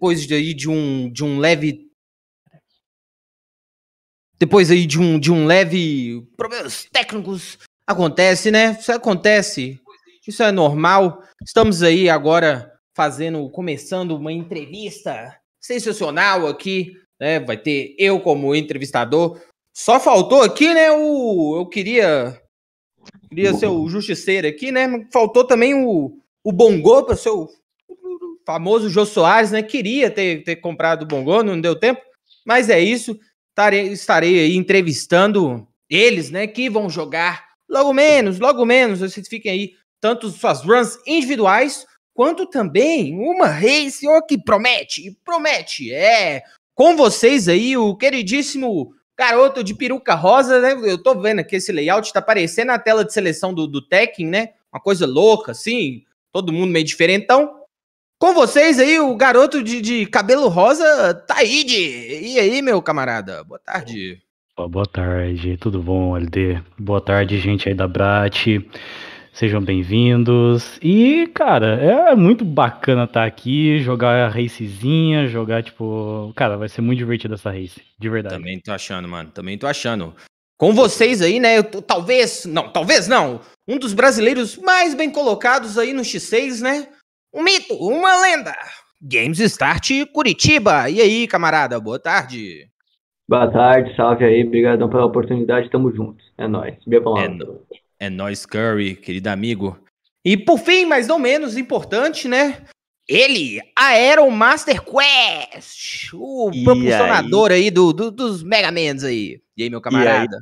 depois aí de um, de um leve depois aí de um, de um leve problemas técnicos. Acontece, né? Isso acontece. Isso é normal. Estamos aí agora fazendo, começando uma entrevista sensacional aqui, né? Vai ter eu como entrevistador. Só faltou aqui, né, o eu queria queria ser o justiceiro aqui, né? Faltou também o o bongô para ser o famoso Jô Soares, né? Queria ter, ter comprado o Bongo, não deu tempo, mas é isso. Estarei, estarei aí entrevistando eles, né? Que vão jogar logo menos, logo menos. Vocês fiquem aí, tanto suas runs individuais, quanto também uma race ó, que promete, promete. É, com vocês aí, o queridíssimo garoto de peruca rosa, né? Eu tô vendo aqui esse layout, tá aparecendo na tela de seleção do, do Tekken, né? Uma coisa louca, assim, todo mundo meio diferentão. Com vocês aí, o garoto de, de cabelo rosa, Taíde. E aí, meu camarada? Boa tarde. Boa tarde, tudo bom, LD? Boa tarde, gente aí da Brat. Sejam bem-vindos. E, cara, é muito bacana estar tá aqui, jogar a racezinha, jogar, tipo. Cara, vai ser muito divertido essa race, de verdade. Também tô achando, mano. Também tô achando. Com vocês aí, né? Tô, talvez. Não, talvez não. Um dos brasileiros mais bem colocados aí no X6, né? Um mito, uma lenda. Games Start Curitiba. E aí, camarada, boa tarde. Boa tarde, salve aí, obrigadão pela oportunidade, tamo junto. É nóis, bebam É, no... é nóis, Curry, querido amigo. E por fim, mas não menos importante, né? Ele, Aero Master Quest, o e propulsionador aí, aí do, do, dos Mega Mans aí. E aí, meu camarada?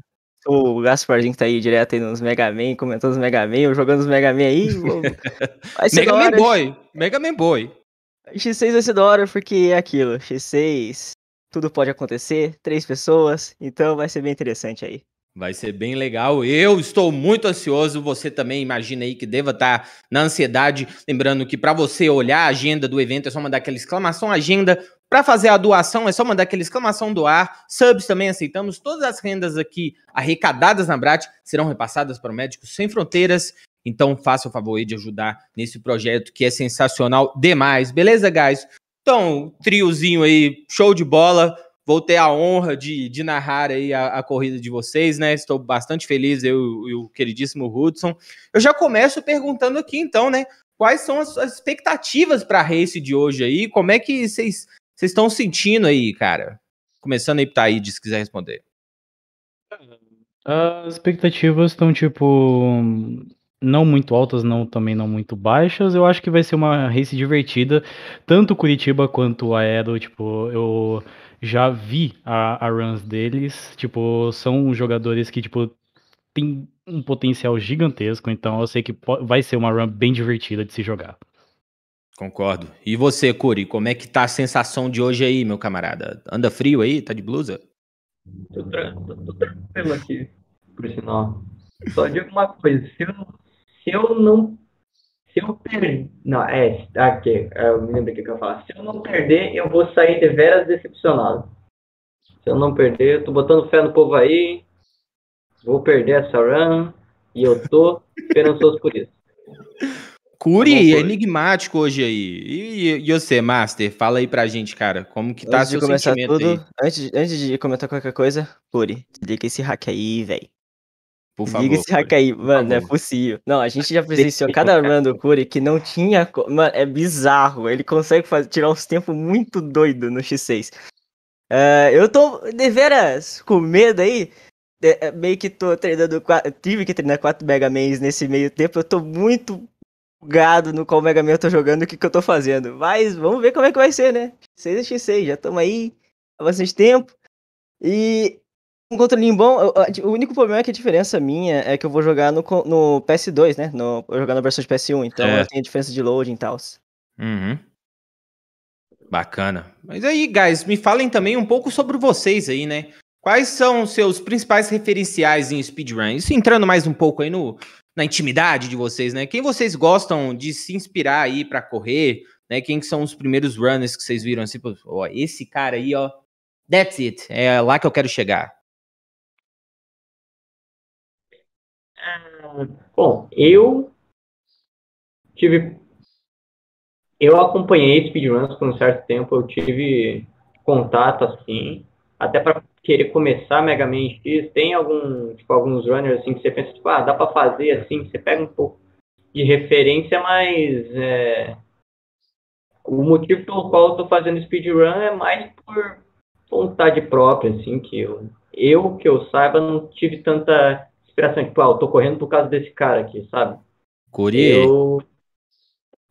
o Gasparzinho que tá aí direto aí nos Mega Man, comentando os Mega Man, ou jogando os Mega Man aí. Mega Man Boy! Mega Man Boy! X6 vai ser da hora porque é aquilo. X6, tudo pode acontecer, três pessoas, então vai ser bem interessante aí. Vai ser bem legal. Eu estou muito ansioso. Você também imagina aí que deva estar tá na ansiedade. Lembrando que para você olhar a agenda do evento é só mandar aquela exclamação agenda para fazer a doação, é só mandar aquela exclamação do ar. Subs também aceitamos. Todas as rendas aqui arrecadadas na Brat serão repassadas para o Médicos Sem Fronteiras. Então, faça o favor aí de ajudar nesse projeto que é sensacional demais. Beleza, guys? Então, triozinho aí, show de bola. Vou ter a honra de, de narrar aí a, a, corrida de vocês, né? Estou bastante feliz, eu e o queridíssimo Hudson. Eu já começo perguntando aqui, então, né? Quais são as, as expectativas para a race de hoje aí? Como é que vocês vocês estão sentindo aí, cara? Começando aí pra aí, se quiser responder. Ah, as expectativas estão, tipo, não muito altas, não também não muito baixas. Eu acho que vai ser uma race divertida, tanto Curitiba quanto a Edo tipo, eu já vi a, a runs deles, tipo, são jogadores que, tipo, tem um potencial gigantesco, então eu sei que vai ser uma run bem divertida de se jogar. Concordo. E você, Curi, como é que tá a sensação de hoje aí, meu camarada? Anda frio aí? Tá de blusa? Tô, tranquilo aqui, por sinal. Só digo uma coisa, se eu, se eu não. Se eu perder. Não, é, tá aqui, é o menino o que eu falo. Se eu não perder, eu vou sair de veras decepcionado. Se eu não perder, eu tô botando fé no povo aí. Vou perder essa run. E eu tô esperançoso por isso. Curi é enigmático hoje aí. E, e, você, Master, fala aí pra gente, cara, como que tá antes seu de tudo, aí? Antes, antes de comentar qualquer coisa, Curi, liga esse hack aí, velho. Por favor. Liga esse hack aí, mano, não é possível. Não, a gente já presenciou cada run do Curi que não tinha. Mano, é bizarro. Ele consegue fazer, tirar uns tempos muito doido no X6. Uh, ah, eu tô deveras com medo aí. De, é, é, meio que tô treinando. Tive que treinar 4 Mega Mans nesse meio tempo. Eu tô muito empolgado no qual Mega Man eu tô jogando e o que, que eu tô fazendo. Mas vamos ver como é que vai ser, né? 6 X6, já estamos aí há bastante tempo. E um controle bom, o único problema é que a diferença minha é que eu vou jogar no, no PS2, né? No, eu jogar na versão de PS1, então é. eu tenho a diferença de loading e tal. Uhum. Bacana. Mas aí, guys, me falem também um pouco sobre vocês aí, né? Quais são os seus principais referenciais em speedrun? Isso entrando mais um pouco aí no, na intimidade de vocês, né? Quem vocês gostam de se inspirar aí para correr, né? Quem são os primeiros runners que vocês viram assim, ó, esse cara aí, ó, that's it, é lá que eu quero chegar. Ah, bom, eu tive eu acompanhei speedruns por um certo tempo, eu tive contato assim, até para querer começar Mega Man X, tem algum, tipo, alguns runners assim que você pensa, tipo, ah, dá para fazer assim, você pega um pouco de referência, mas é, o motivo pelo qual eu tô fazendo speedrun é mais por vontade própria, assim, que eu, eu que eu saiba, não tive tanta inspiração, tipo, ah, eu tô correndo por causa desse cara aqui, sabe? Curie. Eu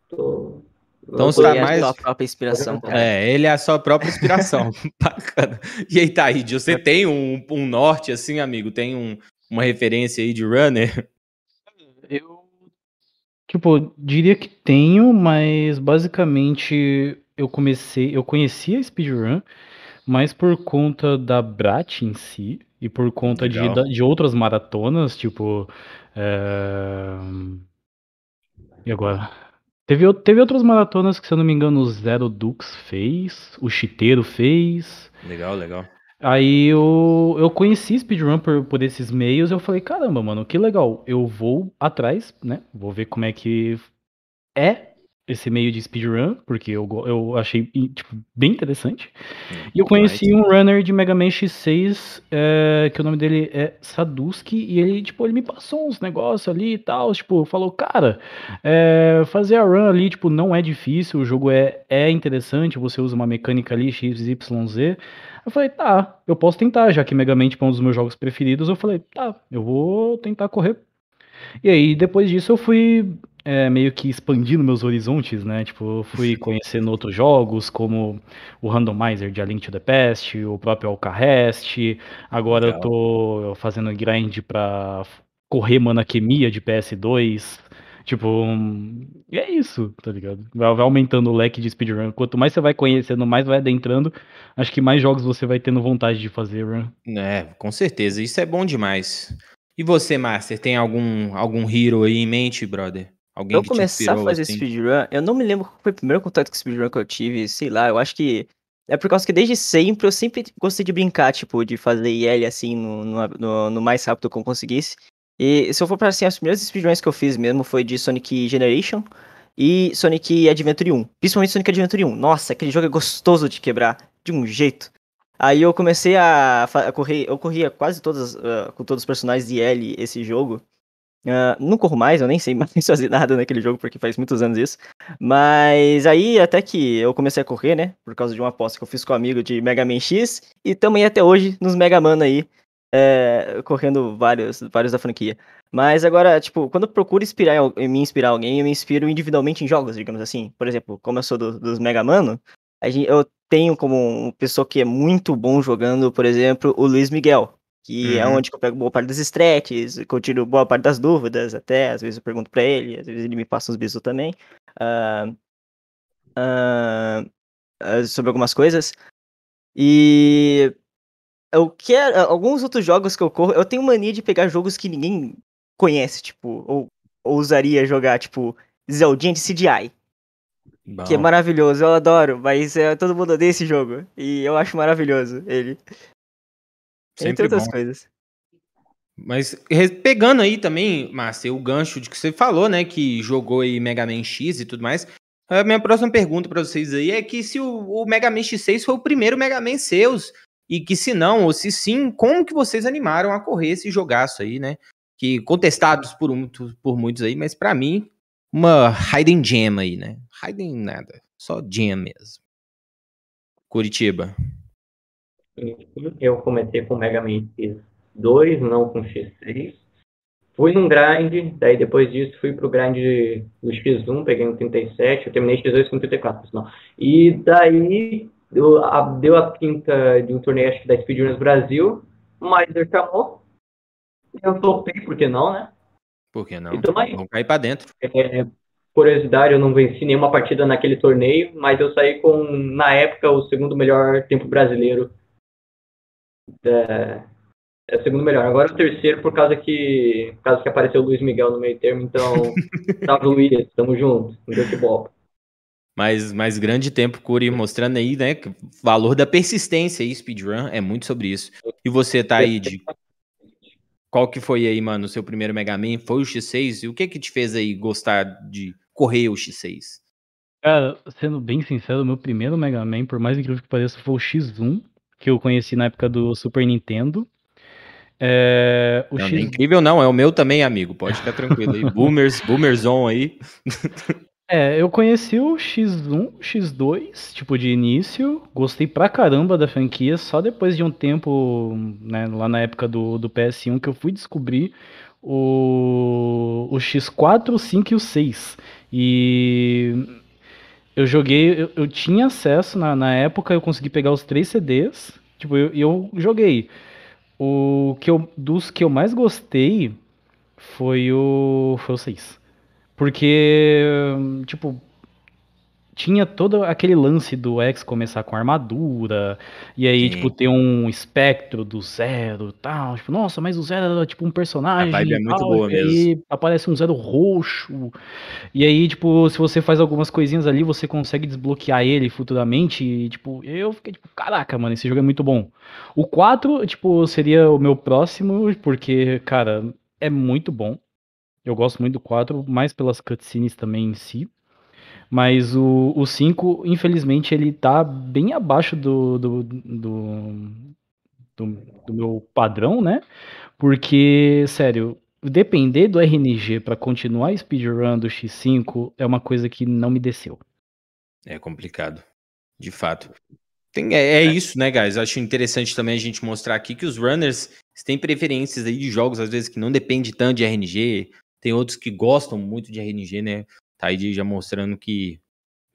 tô... Então Ele é tá a própria inspiração. Cara. É, ele é a sua própria inspiração. Bacana. E aí, Thaíde, você é. tem um, um, norte, assim, amigo? Tem um, uma referência aí de runner? Eu. Tipo, diria que tenho, mas basicamente eu comecei. Eu conheci a speedrun, mas por conta da Brat em si. E por conta de, de outras maratonas, tipo. É... E agora? Teve, teve outras maratonas que, se eu não me engano, o Zero Dux fez, o Chiteiro fez. Legal, legal. Aí eu, eu conheci speedrun por, por esses meios, eu falei, caramba, mano, que legal, eu vou atrás, né? Vou ver como é que é esse meio de speedrun, porque eu, eu achei tipo, bem interessante. Hum, e eu conheci um runner de Mega Man X6, é, eh, que o nome dele é Saduski, e ele, tipo, ele me passou uns negócios ali e tal, tipo, falou, cara, é, fazer a run ali, tipo, não é difícil, o jogo é, é interessante, você usa uma mecânica ali, XYZ. Eu falei, tá, eu posso tentar, já que Mega Man tipo, é um dos meus jogos preferidos, eu falei, tá, eu vou tentar correr. E aí, depois disso, eu fui é, meio que expandindo meus horizontes, né? Tipo, fui conhecendo outros jogos, como o Randomizer de A Link to the Past, o próprio Alcarest. Agora Legal. eu tô fazendo grind pra correr Manaquemia de PS2. Tipo, é isso, tá ligado? Vai, vai aumentando o leque de speedrun. Quanto mais você vai conhecendo, mais vai adentrando, acho que mais jogos você vai tendo vontade de fazer run. Né? É, com certeza. Isso é bom demais. E você, Master, tem algum, algum hero aí em mente, brother? Alguém eu começar a fazer assim? speedrun, eu não me lembro qual foi o primeiro contato com speedrun que eu tive, sei lá, eu acho que. É por causa que desde sempre eu sempre gostei de brincar, tipo, de fazer IL assim no, no, no mais rápido que eu conseguisse. E se eu for pra assim, as primeiras speedruns que eu fiz mesmo foi de Sonic Generation e Sonic Adventure 1. Principalmente Sonic Adventure 1. Nossa, aquele jogo é gostoso de quebrar, de um jeito. Aí eu comecei a, a correr, eu corria quase todas, uh, com todos os personagens de L esse jogo. Uh, não corro mais, eu nem sei mais fazer nada naquele jogo, porque faz muitos anos isso. Mas aí até que eu comecei a correr, né? Por causa de uma aposta que eu fiz com um amigo de Mega Man X. E também até hoje nos Mega Man aí, é, correndo vários, vários da franquia. Mas agora, tipo, quando eu procuro inspirar, me inspirar alguém, eu me inspiro individualmente em jogos, digamos assim. Por exemplo, como eu sou do, dos Mega Man, eu tenho como uma pessoa que é muito bom jogando, por exemplo, o Luiz Miguel que é uhum. é onde eu pego boa parte dos stretches, que eu tiro boa parte das dúvidas, até às vezes eu pergunto para ele, às vezes ele me passa uns bisos também, uh, uh, sobre algumas coisas. E eu quero alguns outros jogos que eu corro, eu tenho mania de pegar jogos que ninguém conhece, tipo, ou ousaria jogar, tipo, Zeldinha de CGI. Bom. Que é maravilhoso, eu adoro, mas é, todo mundo odeia esse jogo. E eu acho maravilhoso ele. Sempre Entre outras bom. coisas. Mas pegando aí também, Márcia, o gancho de que você falou, né, que jogou aí Mega Man X e tudo mais. A minha próxima pergunta para vocês aí é que se o, o Mega Man X6 foi o primeiro Mega Man seus e que se não, ou se sim, como que vocês animaram a correr esse jogaço aí, né? Que contestados por, por muitos aí, mas para mim, uma Raiden Jam aí, né? Raiden nada, só Jam mesmo. Curitiba eu comecei com Mega Man X2, não com X6. Fui num grind, daí depois disso fui pro grind do X1, peguei um 37, eu terminei X2 com 34, não. E daí deu a, deu a pinta de um torneio, acho que da Speedrunners Brasil, o Maizer chamou, eu topei, por que não, né? Por que não? Então, mas, Vamos cair pra dentro. É, curiosidade, eu não venci nenhuma partida naquele torneio, mas eu saí com, na época, o segundo melhor tempo brasileiro é, é o segundo melhor. Agora é o terceiro, por causa que, por causa que apareceu o Luiz Miguel no meio termo, então salve Luiz, tá tamo junto, não deu Mas, mas grande tempo, Curi, mostrando aí, né? Valor da persistência e speedrun é muito sobre isso. E você, tá aí de qual que foi aí, mano, o seu primeiro Mega Man? Foi o X6? E o que que te fez aí gostar de correr o X6? Cara, sendo bem sincero, meu primeiro Mega Man, por mais incrível que pareça, foi o X1 que eu conheci na época do Super Nintendo. É, o não, X... É incrível não, é o meu também, amigo. Pode ficar tranquilo aí. Boomers, boomerzão aí. é, eu conheci o X1, X2, tipo, de início. Gostei pra caramba da franquia. Só depois de um tempo, né, lá na época do, do PS1, que eu fui descobrir o, o X4, o 5 e o 6. E eu joguei, eu, eu tinha acesso na, na época, eu consegui pegar os três CDs, tipo, e eu, eu, joguei. O que eu, dos que eu mais gostei foi o, foi o 6. Porque, tipo, tinha todo aquele lance do X começar com armadura, e aí, Sim. tipo, ter um espectro do zero e tal. Tipo, nossa, mas o zero era tipo um personagem. A vibe é muito tal, boa e mesmo. aparece um zero roxo. E aí, tipo, se você faz algumas coisinhas ali, você consegue desbloquear ele futuramente. E, tipo, eu fiquei tipo, caraca, mano, esse jogo é muito bom. O 4, tipo, seria o meu próximo, porque, cara, é muito bom. Eu gosto muito do 4, mais pelas cutscenes também em si. Mas o 5, infelizmente, ele tá bem abaixo do do, do, do, do, meu padrão, né? Porque, sério, depender do RNG para continuar a speedrun do X5 é uma coisa que não me desceu. É complicado, de fato. Tem, é, é, é. isso, né, guys? Acho interessante também a gente mostrar aqui que os runners têm preferências aí de jogos, às vezes, que não depende tanto de RNG. Tem outros que gostam muito de RNG, né? tá aí já mostrando que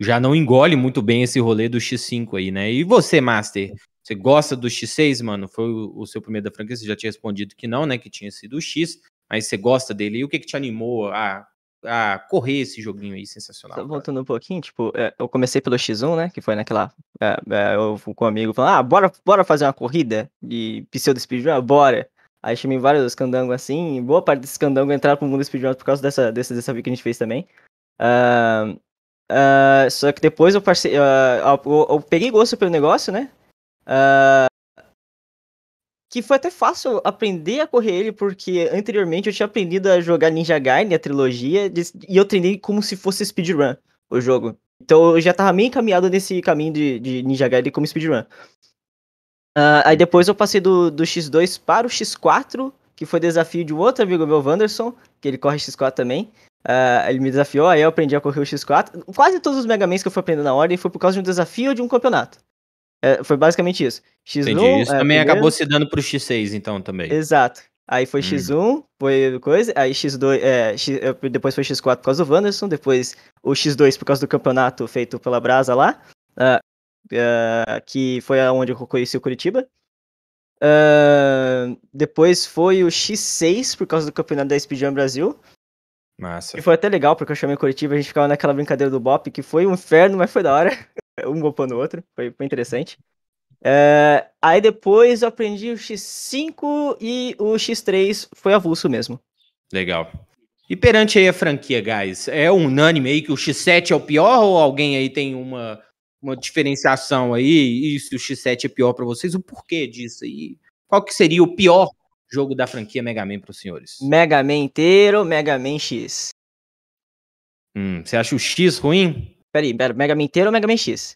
já não engole muito bem esse rolê do X5 aí, né? E você, Master? Você gosta do X6, mano? Foi o, seu primeiro da franquia, você já tinha respondido que não, né? Que tinha sido o X, mas você gosta dele. E o que, que te animou a, a correr esse joguinho aí sensacional? Só voltando um pouquinho, tipo, é, eu comecei pelo X1, né? Que foi naquela. É, é, eu fui com um amigo falando, ah, bora, bora fazer uma corrida de pseudo speedrun? Bora! Aí chamei vários candangos assim, boa parte desses candangos entraram pro mundo speedrun por causa dessa, dessa, dessa que a gente fez também. Uh, uh, só que depois eu, parce... Ah, eu, eu peguei gosto pelo negócio, né? que foi até fácil aprender a correr ele, porque anteriormente eu tinha aprendido a jogar Ninja Gaiden, a trilogia, e eu treinei como se fosse speedrun o jogo. Então eu já tava meio encaminhado nesse caminho de, de Ninja Gaiden como speedrun. Uh, aí depois eu passei do, do X2 para o X4, que foi desafio de um outro amigo meu, Wanderson, que ele corre X4 também. Uh, ele me desafiou, aí eu aprendi a correr o X4. Quase todos os Mega Mans que eu fui aprendendo na ordem foi por causa de um desafio ou de um campeonato. É, foi basicamente isso. X1. Entendi. Isso é, também primeiro... acabou se dando pro X6, então, também. Exato. Aí foi hum. X1, foi coisa, aí X2, é, X, depois foi X4 por causa do Wanderson, depois o X2 por causa do campeonato feito pela Brasa lá, uh, uh, que foi onde eu conheci o Curitiba. depois foi o X6 por causa do campeonato da Speedrun Brasil, Massa. E foi até legal, porque eu chamei Curitiba, a gente ficava naquela brincadeira do Bop, que foi um inferno, mas foi da hora. um bopando o outro, foi, foi interessante. É... aí depois eu aprendi o X5 e o X3 foi avulso mesmo. Legal. E perante aí a franquia, guys, é unânime aí que o X7 é o pior ou alguém aí tem uma, uma diferenciação aí? E se o X7 é pior para vocês, o porquê disso aí? Qual que seria o pior jogo da franquia Mega Man para os senhores? Mega Man inteiro ou Mega Man X? Hum, você acha o X ruim? Peraí, pera, Mega Man inteiro ou Mega Man X?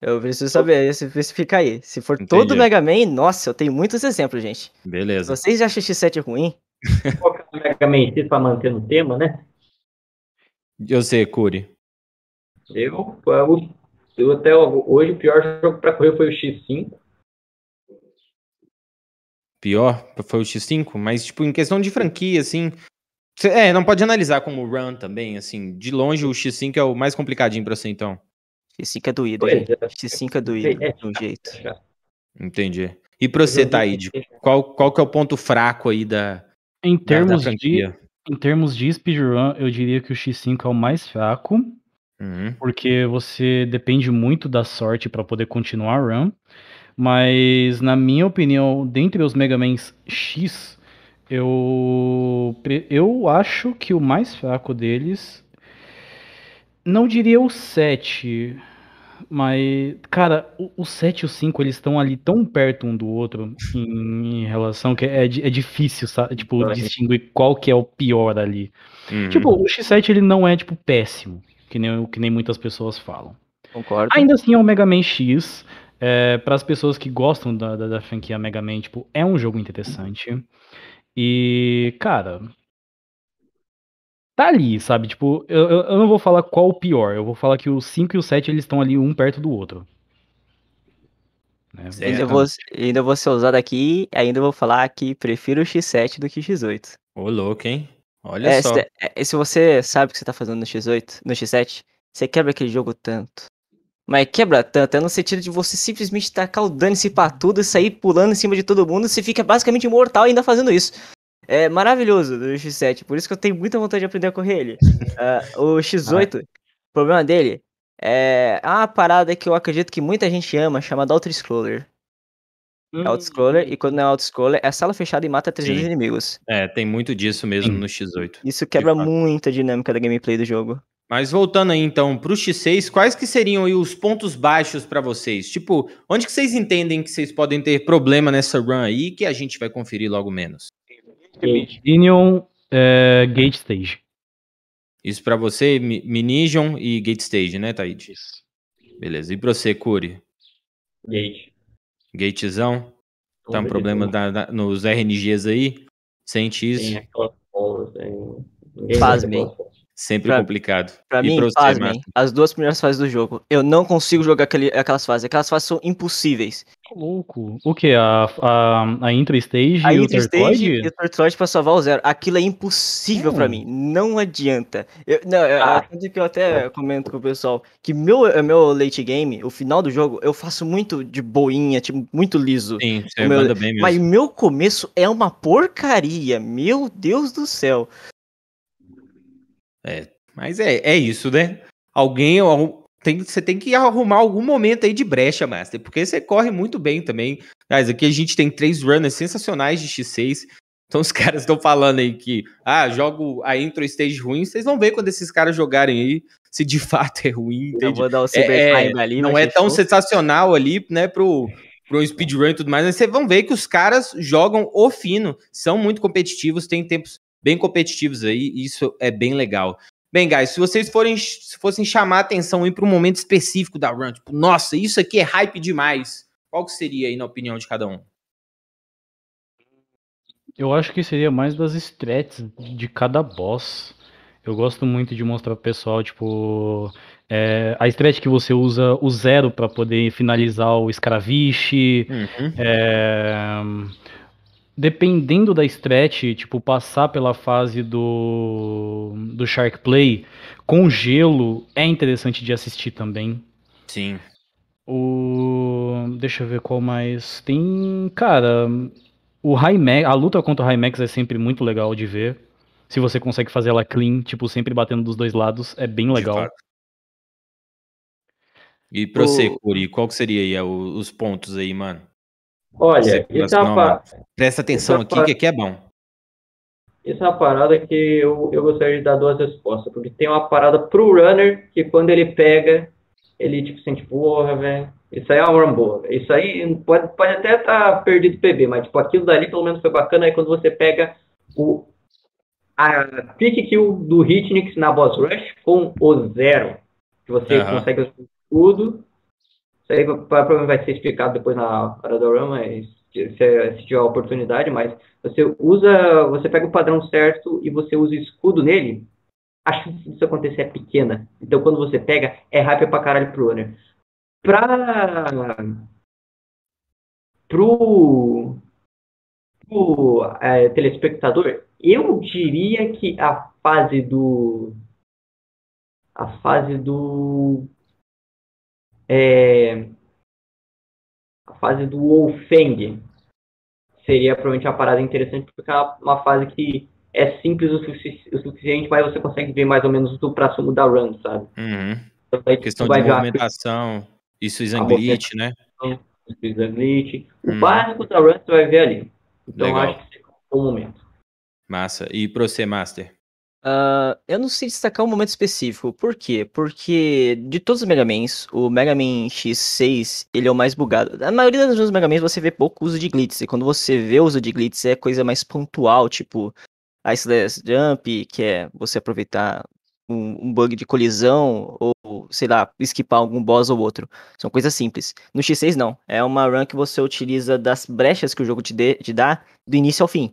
Eu preciso saber, especificar aí. Se for Entendi. todo Mega Man, nossa, eu tenho muitos exemplos, gente. Beleza. Vocês acham X7 ruim? Qual é o Mega Man X para manter no tema, né? Eu sei, Curi. Eu, eu, eu até hoje o pior jogo para correr foi o X5 pior foi o X5, mas, tipo, em questão de franquia, assim. Cê, é, não pode analisar como run também, assim. De longe, o X5 é o mais complicadinho pra você, então. X5 é doído, hein? É. X5 é doído, é, é de um jeito. Entendi. E pra você, Taíde, qual, qual que é o ponto fraco aí da. Em termos da, da de. Em termos de speedrun, eu diria que o X5 é o mais fraco. Uhum. Porque você depende muito da sorte para poder continuar a run. Mas, na minha opinião, dentre os Mega Mans X, eu, eu acho que o mais fraco deles. Não diria o 7. Mas, cara, o, o 7 e o 5, eles estão ali tão perto um do outro em, em relação que é, é difícil, sabe? Tipo, é. distinguir qual que é o pior ali. Uhum. Tipo, o X7 ele não é, tipo, péssimo, que nem, que nem muitas pessoas falam. Concordo. Ainda assim é um Mega Man X, é, para as pessoas que gostam da, da, da, franquia Mega Man, tipo, é um jogo interessante. E, cara, tá ali, sabe? Tipo, eu, eu não vou falar qual o pior, eu vou falar que o 5 e o 7 eles estão ali um perto do outro. Né? Ainda, é. vou, ainda vou ser usado aqui, ainda vou falar que prefiro o X7 do que o X8. Ô, louco, hein? Olha é, só. Se, é, se você sabe o que você tá fazendo no X8, no X7, você quebra aquele jogo tanto. Mas é quebra tanto, é no sentido de você simplesmente tacar o dane-se pra tudo, sair pulando em cima de todo mundo, você fica basicamente imortal ainda fazendo isso. É maravilhoso do X7, por isso que eu tenho muita vontade de aprender a correr ele. Uh, o X8, ah. o problema dele é uma parada que eu acredito que muita gente ama, chamada auto-scroller. Hum. auto-scroller, e quando não é auto-scroller, é sala fechada e mata 300 inimigos. É, tem muito disso mesmo Sim. no X8. Isso quebra muita dinâmica da gameplay do jogo. Mas voltando aí então para o X6, quais que seriam os pontos baixos para vocês? Tipo, onde que vocês entendem que vocês podem ter problema nessa run aí que a gente vai conferir logo menos? Minion, é, Gate Stage. Isso para você, Minion e Gate Stage, né, Thaid? Isso. Beleza. E para você, Curi? Gate. Gatezão? Não tá um problema da, da, nos RNGs aí? Sente isso? Tem aquela tem... Sempre pra, complicado. Pra e mim, pra as duas primeiras fases do jogo. Eu não consigo jogar aquele, aquelas fases. Aquelas fases são impossíveis. Louco. O que? A, a, a intro stage a e intro o stage e o Turtoid pra salvar o zero. Aquilo é impossível hum. pra mim. Não adianta. Eu, não, ah. eu, eu até comento com o pessoal que meu, é meu late game, o final do jogo, eu faço muito de boinha, tipo, muito liso. Sim, você meu, manda bem mesmo. Mas meu começo é uma porcaria. Meu Deus do céu. É, mas é, é isso, né? Alguém, tem, você tem que arrumar algum momento aí de brecha, Master, porque você corre muito bem também. Mas aqui a gente tem três runners sensacionais de X6. Então os caras estão falando aí que, ah, jogo a intro stage ruim, vocês vão ver quando esses caras jogarem aí, se de fato é ruim. Eu vou dar o é, é, ali. Não é tão show. sensacional ali, né, pro, pro speedrun e tudo mais, mas vocês vão ver que os caras jogam o fino, são muito competitivos, têm tempos bem competitivos aí, e isso é bem legal. Bem, guys, se vocês forem, se fossem chamar a atenção para um momento específico da run, tipo, nossa, isso aqui é hype demais, qual que seria aí na opinião de cada um? Eu acho que seria mais das strats de cada boss. Eu gosto muito de mostrar pro pessoal, tipo, é, a strat que você usa o zero para poder finalizar o Scaraviche, uhum. é, dependendo da stretch, tipo, passar pela fase do, do Shark Play com gelo é interessante de assistir também. Sim. O. Deixa eu ver qual mais. Tem. Cara. O Raimex, a luta contra o Raimex é sempre muito legal de ver. Se você consegue fazer ela clean, tipo, sempre batendo dos dois lados, é bem legal. E pra o... você, Curi, qual que seria aí é, os pontos aí, mano? Olha, isso assim, é uma... presta atenção aqui, que aqui é bom. Isso é uma parada que eu, eu gostaria de dar duas respostas, porque tem uma parada pro runner que quando ele pega, ele tipo sente, porra, velho, isso aí é uma run boa. Isso aí pode, pode até estar tá perdido PB, mas tipo, aquilo dali pelo menos foi bacana. Aí quando você pega o a pick kill do Hitnix na boss rush com o zero, que você uhum. consegue tudo isso aí provavelmente vai ser explicado depois na hora do run, mas se, se tiver a oportunidade, mas você usa, você pega o padrão certo e você usa escudo nele, a chance disso acontecer é pequena. Então quando você pega, é rápido pra caralho pro runner. Pra. Pro. Pro é, telespectador, eu diria que a fase do. A fase do é, a fase do Wolfeng seria provavelmente uma parada interessante, porque é uma fase que é simples o, sufici o suficiente, mas você consegue ver mais ou menos o prazo sumo da run, sabe? Uhum. Então, questão de movimentação, isso é Isanglit, né? Isso é O uhum. básico da run você vai ver ali. Então, Legal. acho que é o momento. Massa. E para você, Master? Uh, eu não sei destacar um momento específico. Por quê? Porque de todos os Megamans, o Mega Man X6 ele é o mais bugado. A maioria dos Megamans você vê pouco uso de glitz. E quando você vê o uso de glitz é coisa mais pontual, tipo Ice Last Jump, que é você aproveitar um, um, bug de colisão, ou sei lá, esquipar algum boss ou outro. São coisas simples. No X6 não. É uma run que você utiliza das brechas que o jogo te, dê, te dá do início ao fim.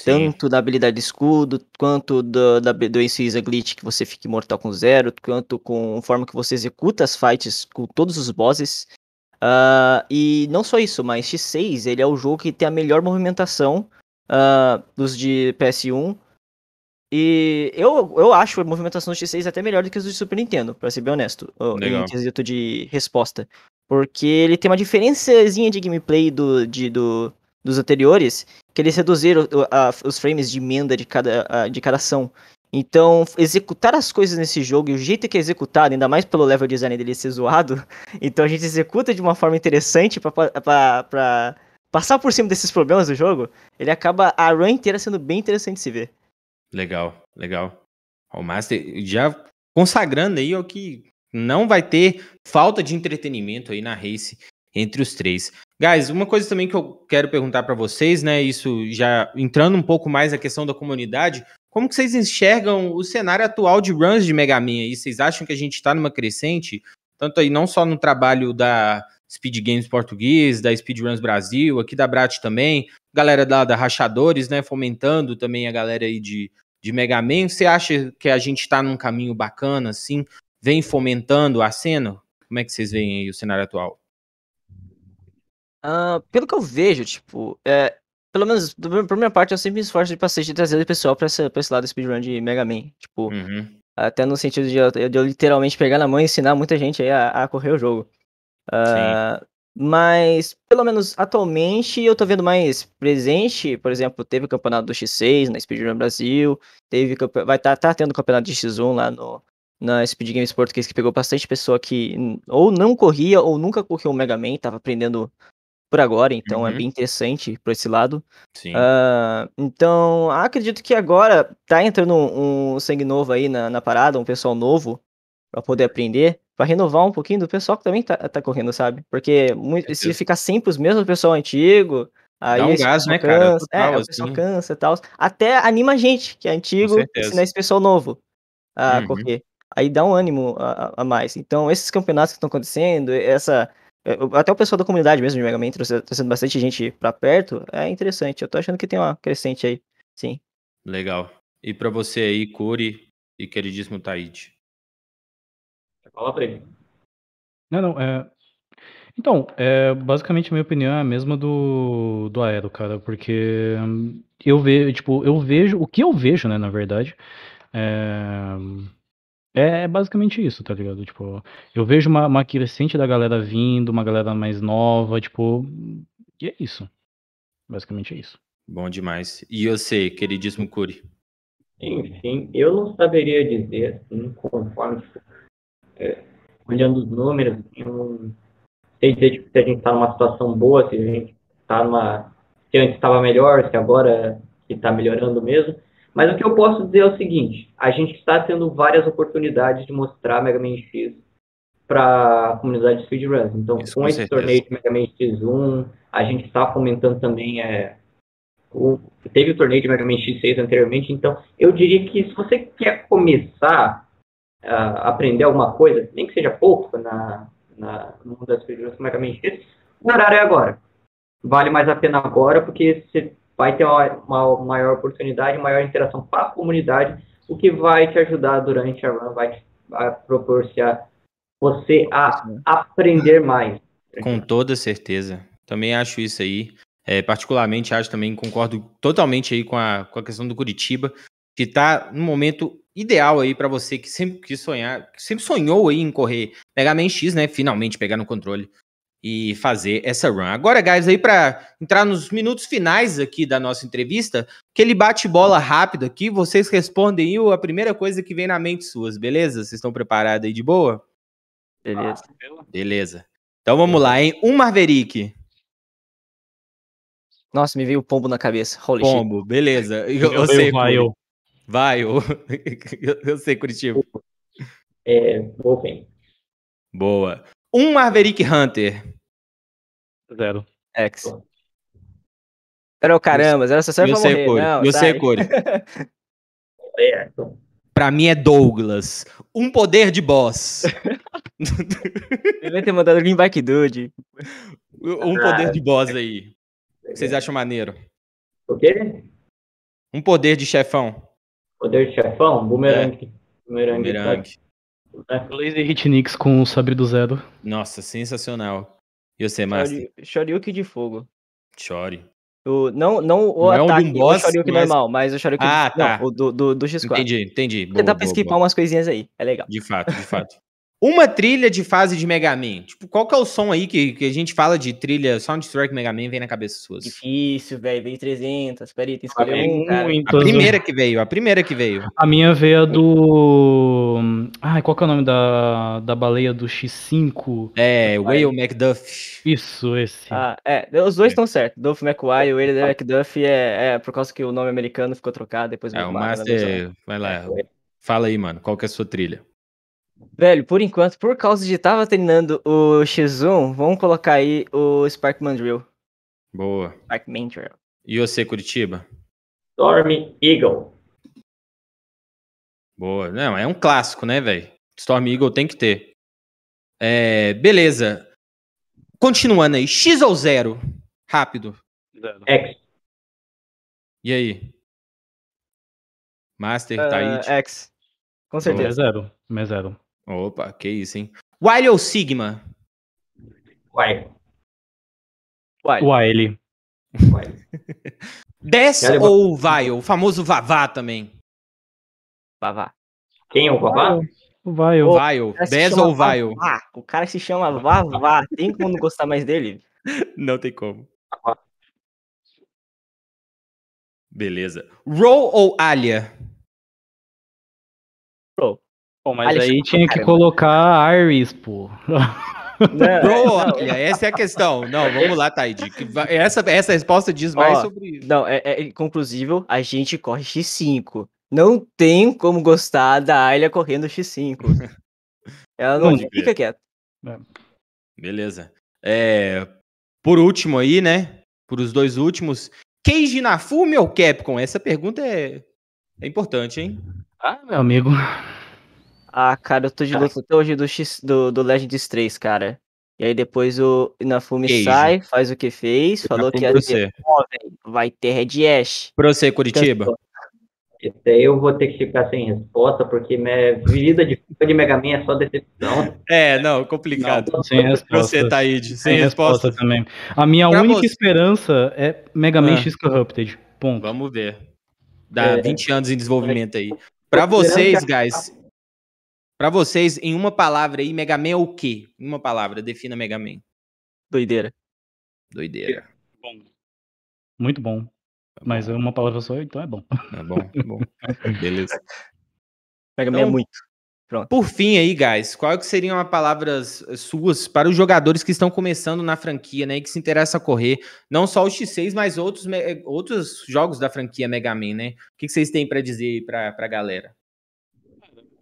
Sim. Tanto da habilidade escudo, quanto do, da, do Incisa Glitch, que você fica imortal com zero, quanto com a forma que você executa as fights com todos os bosses. Uh, e não só isso, mas X6 ele é o jogo que tem a melhor movimentação uh, dos de PS1. E eu, eu acho a movimentação do X6 até melhor do que os do Super Nintendo, pra ser bem honesto. Legal. Em quesito de resposta. Porque ele tem uma diferençazinha de gameplay do, de, do, dos anteriores, que eles reduziram a, os frames de emenda de cada, a, de cada ação. Então, executar as coisas nesse jogo e o jeito que é executado, ainda mais pelo level design dele ser zoado, então a gente executa de uma forma interessante para passar por cima desses problemas do jogo, ele acaba a run inteira sendo bem interessante de se ver. Legal, legal. O Master já consagrando aí o que não vai ter falta de entretenimento aí na race entre os três. Guys, uma coisa também que eu quero perguntar para vocês, né? Isso já entrando um pouco mais na questão da comunidade, como que vocês enxergam o cenário atual de runs de Mega Man aí? Vocês acham que a gente está numa crescente? Tanto aí não só no trabalho da Speed Games Português, da Speedruns Brasil, aqui da Brat também, galera da, da Rachadores, né? Fomentando também a galera aí de, de Mega Man. Você acha que a gente está num caminho bacana, assim? Vem fomentando a cena? Como é que vocês veem aí o cenário atual? Ah, pelo que eu vejo, tipo, é, pelo menos do, por minha parte, eu sempre me esforço de trazer o pessoal pra esse, pra esse lado do speedrun de Mega Man. Tipo, uhum. até no sentido de eu, de eu, literalmente pegar na mão e ensinar muita gente a, a, correr o jogo. Uh, mas, pelo menos atualmente, eu tô vendo mais presente. Por exemplo, teve o campeonato do X6 na Speedrun Brasil. Teve, vai estar tá, tá tendo o campeonato de X1 lá no, na Speed Games Português, que pegou bastante pessoa que ou não corria ou nunca correu o Mega Man, tava aprendendo por agora, então é uhum. é bem interessante por esse lado. Uh, então, acredito que agora tá entrando um, um sangue novo aí na, na, parada, um pessoal novo para poder aprender, para renovar um pouquinho do pessoal que também tá, tá correndo, sabe? Porque muito, se ficar sempre os mesmos pessoal antigo, Aí Dá um gás, né, cara? é, o assim. pessoal cansa e tal. Até anima a gente, que é antigo, ensinar esse pessoal novo a uhum. correr. Aí dá um ânimo a, a mais. Então, esses campeonatos que estão acontecendo, essa, é, até o pessoal da comunidade mesmo de Mega Man trouxe, bastante gente pra perto. É interessante. Eu tô achando que tem uma crescente aí. Sim. Legal. E pra você aí, Curi e queridíssimo Taid? Fala pra ele. Não, não. É... Então, é, basicamente a minha opinião é a mesma do, do Aero, cara. Porque hum, eu vejo, tipo, eu vejo. O que eu vejo, né, na verdade. É é, é basicamente isso, tá ligado? Tipo, eu vejo uma, uma crescente da galera vindo, uma galera mais nova, tipo, e é isso. Basicamente é isso. Bom demais. E você, queridíssimo Curi? Enfim, eu não saberia dizer, assim, conforme, tipo, é, olhando os números, eu não sei dizer tipo, se a gente está numa situação boa, se a gente está numa. Se antes estava melhor, se agora está melhorando mesmo. Mas o que eu posso dizer é o seguinte: a gente está tendo várias oportunidades de mostrar Mega Man X para a comunidade de speedruns. Então, Isso, com, com esse torneio de Mega Man X1, a gente está fomentando também é, o, teve o torneio de Mega Man X6 anteriormente, então eu diria que se você quer começar a aprender alguma coisa, nem que seja pouco na, na no mundo das Speedruns com Mega Man X, o horário é agora. Vale mais a pena agora, porque você vai ter uma maior oportunidade, maior interação com a comunidade, o que vai te ajudar durante a run, vai te proporcionar você a aprender mais. Com toda certeza. Também acho isso aí. É, particularmente acho também, concordo totalmente aí com a, com a questão do Curitiba, que está no momento ideal aí para você que sempre quis sonhar, que sempre sonhou aí em correr pegar Man X, né? Finalmente pegar no controle e fazer essa run. Agora, guys, aí para entrar nos minutos finais aqui da nossa entrevista, aquele bate-bola rápido aqui, vocês respondem a primeira coisa que vem na mente suas, beleza? Vocês estão preparados aí de boa? Beleza. Ah, beleza. Então vamos lá, hein? Um Marverick. Nossa, me veio o pombo na cabeça. Holy pombo, shit. beleza. Eu, eu, eu sei, vai, eu. Vai, eu, eu sei, Curitiba. É, vou bem. Boa. Um Maverick Hunter. Zero. X. Era o caramba, era só eu sei morrer. Cor. Não, eu sei cor. pra mim é Douglas. Um poder de boss. Devia ter mandado alguém back dude. Um ah, poder de boss é. aí. Vocês acham maneiro? O quê? Um poder de chefão. Poder de chefão? Boomerang. É. Boomerang. Boomerang. Tá. Laser Nix com o Sabre do Zero. Nossa, sensacional. E você, Master? Shoryuken de fogo. Chore. O, não, não o não é ataque, é um boss, o Shoryuken mas... normal, mas o Shoryuken ah, tá. não, o do, do, do X4. Entendi, entendi. Vou tentar boa, pesquisar boa. umas coisinhas aí, é legal. De fato, de fato. Uma trilha de fase de Mega Man. Tipo, qual que é o som aí que, que a gente fala de trilha soundtrack Mega Man vem na cabeça suas? Difícil, velho. Veio 300. Peraí, tem escolher cara. A primeira que veio, a primeira que veio. A minha veio a do... Ai, qual que é o nome da, da baleia do X5? É, Whale McDuff. Isso, esse. Ah, é. Os dois estão é. certos. Duff McWile e Whale McDuff é, é por causa que o nome americano ficou trocado depois. É, o Master... Né, vai lá. É, fala aí, mano. Qual que é a sua trilha? Velho, por enquanto, por causa de tava treinando o X1, vamos colocar aí o Spark Mandrill. Boa. Spark Mandrill. E você, Curitiba? Storm Eagle. Boa. Não, é um clássico, né, velho? Storm Eagle tem que ter. É, beleza. Continuando aí. X ou zero? Rápido. Zero. X. E aí? Master, uh, ah, aí? X. Com certeza. Minha é zero. Minha é zero. Opa, que isso, hein? Wily ou Sigma? Wily. Wily. Wily. Dess ou Vile? O famoso Vavá também. Vavá. Quem é o Vavá? O Vile. O Vile. Dess ou Vile? Ah, O cara se chama Vavá. Tem como não gostar mais dele? Não tem como. Beleza. Roll ou Alia? Roll. Bom, mas aí tinha que caramba. colocar Iris, pô. Não, Bro, olha, essa é a questão. Não, vamos lá, Taidi. Essa, essa resposta diz mais Ó, sobre isso. Não, é, é a gente corre X5. Não tem como gostar da Aylia correndo X5. Ela não, não fica quieta. É. Beleza. É, por último aí, né? Por os dois últimos. Keiji Nafume ou Capcom? Essa pergunta é, é importante, hein? Ah, meu amigo. Ah, cara, eu tô de tá. luto até hoje do, X, do, do Legends 3, cara. E aí depois o Inafune Queijo. sai, faz o que fez, eu falou que vai ter Red Ash. Pra você, Curitiba. Isso aí eu vou ter que ficar sem resposta, porque minha vida de FIFA de Mega Man é só decepção. É, não, complicado. Não, sem resposta. Você, Taíde, sem, sem resposta. resposta. também. A minha pra única você. esperança é Mega Man ah. X Corrupted. Ponto. Vamos ver. Dá é. 20 anos em desenvolvimento aí. Pra vocês, guys, para vocês, em uma palavra aí, Mega Man é o quê? Em uma palavra, defina Mega Man. Doideira. Doideira. Bom. Muito bom. Tá mas é uma palavra só, então é bom. É bom, é bom. Beleza. Mega então, Man é então, muito. Pronto. Por fim aí, guys, qual é que seriam as palavras suas para os jogadores que estão começando na franquia, né, e que se interessam a correr, não só o X6, mas outros, eh, outros jogos da franquia Mega Man, né? O que, vocês têm para dizer para a galera?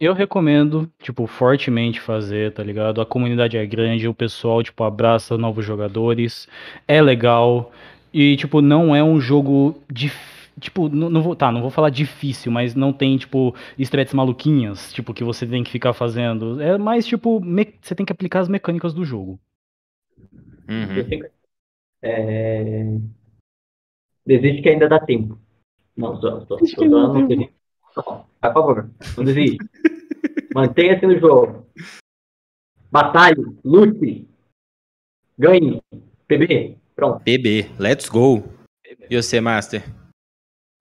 Eu recomendo, tipo, fortemente fazer, tá ligado? A comunidade é grande, o pessoal, tipo, abraça novos jogadores, é legal. E, tipo, não é um jogo difícil. Tipo, não, não vou. Tá, não vou falar difícil, mas não tem, tipo, strats maluquinhas, tipo, que você tem que ficar fazendo. É mais, tipo, me... você tem que aplicar as mecânicas do jogo. Uhum. É... que ainda dá tempo. Não, só, só, só, só, só, só, só, só, só, só, por favor, não desvie. Mantenha-se no jogo. batalha, lute, ganhe. PB, pronto. PB, let's go. E você, Master?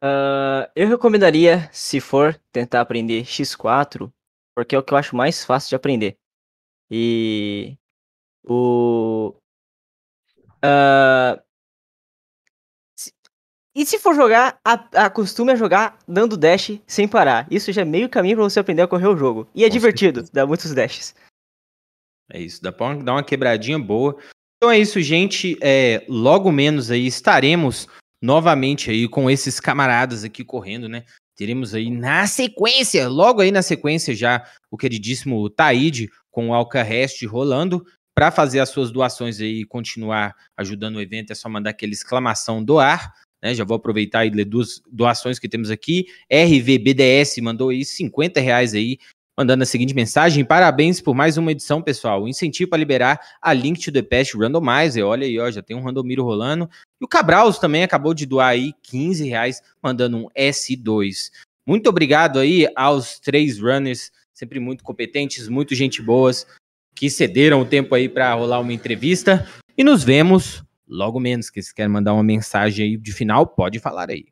Uh, eu recomendaria, se for tentar aprender X4, porque é o que eu acho mais fácil de aprender. E o. Uh, e se for jogar, acostume a é jogar dando dash sem parar. Isso já é meio caminho para você aprender a correr o jogo. E é Com divertido, certeza. dá muitos dashes. É isso, dá para dar uma quebradinha boa. Então é isso, gente. É, logo menos aí estaremos novamente aí com esses camaradas aqui correndo, né? Teremos aí na sequência, logo aí na sequência já o queridíssimo Taide com o Alcarrest rolando. Para fazer as suas doações aí e continuar ajudando o evento, é só mandar aquele exclamação doar né, já vou aproveitar e ler duas doações que temos aqui. RVBDS mandou aí 50 reais aí, mandando a seguinte mensagem: parabéns por mais uma edição, pessoal. Incentivo para liberar a Link to the Past Randomizer. Olha aí, ó, já tem um Randomiro rolando. E o Cabraus também acabou de doar aí 15 reais, mandando um S2. Muito obrigado aí aos três runners, sempre muito competentes, muito gente boas, que cederam o tempo aí para rolar uma entrevista. E nos vemos Logo menos que se quer mandar uma mensagem aí de final, pode falar aí.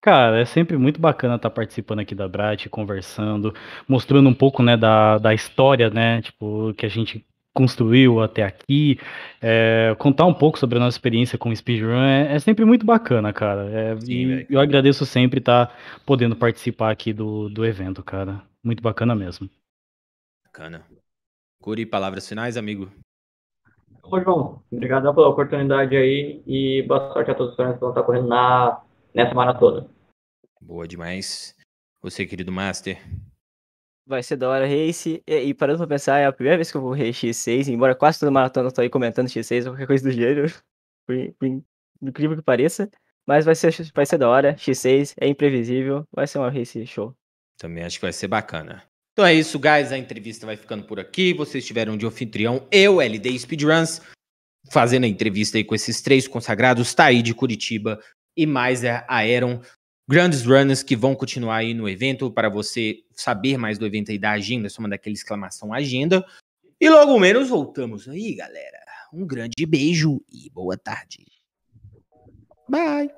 Cara, é sempre muito bacana estar tá participando aqui da Brat, conversando, mostrando um pouco, né, da, da história, né, tipo, que a gente construiu até aqui, é, contar um pouco sobre a nossa experiência com o speedrun é, é, sempre muito bacana, cara. É, Sim, e eu agradeço sempre estar tá podendo participar aqui do, do evento, cara. Muito bacana mesmo. Bacana. Curi, palavras finais, amigo. Bom, João, obrigado pela oportunidade aí e boa sorte a todos os que vão estar correndo na, nessa maratona. Boa demais. Você, querido Master. Vai ser da hora race. E, e parando pra pensar, é a primeira vez que eu vou correr X6, embora quase toda maratona eu tô aí comentando X6 ou qualquer coisa do gênero, por, incrível que pareça. Mas vai ser, vai ser da hora. X6 é imprevisível. Vai ser uma race show. Também acho que vai ser bacana. Então é isso, guys. A entrevista vai ficando por aqui. Vocês tiveram de anfitrião eu, LD Speedruns, fazendo a entrevista aí com esses três consagrados, Taí de Curitiba e mais é a Aeron. Grandes runners que vão continuar aí no evento. Para você saber mais do evento e da agenda, é só mandar aquela exclamação agenda. E logo menos voltamos aí, galera. Um grande beijo e boa tarde. Bye!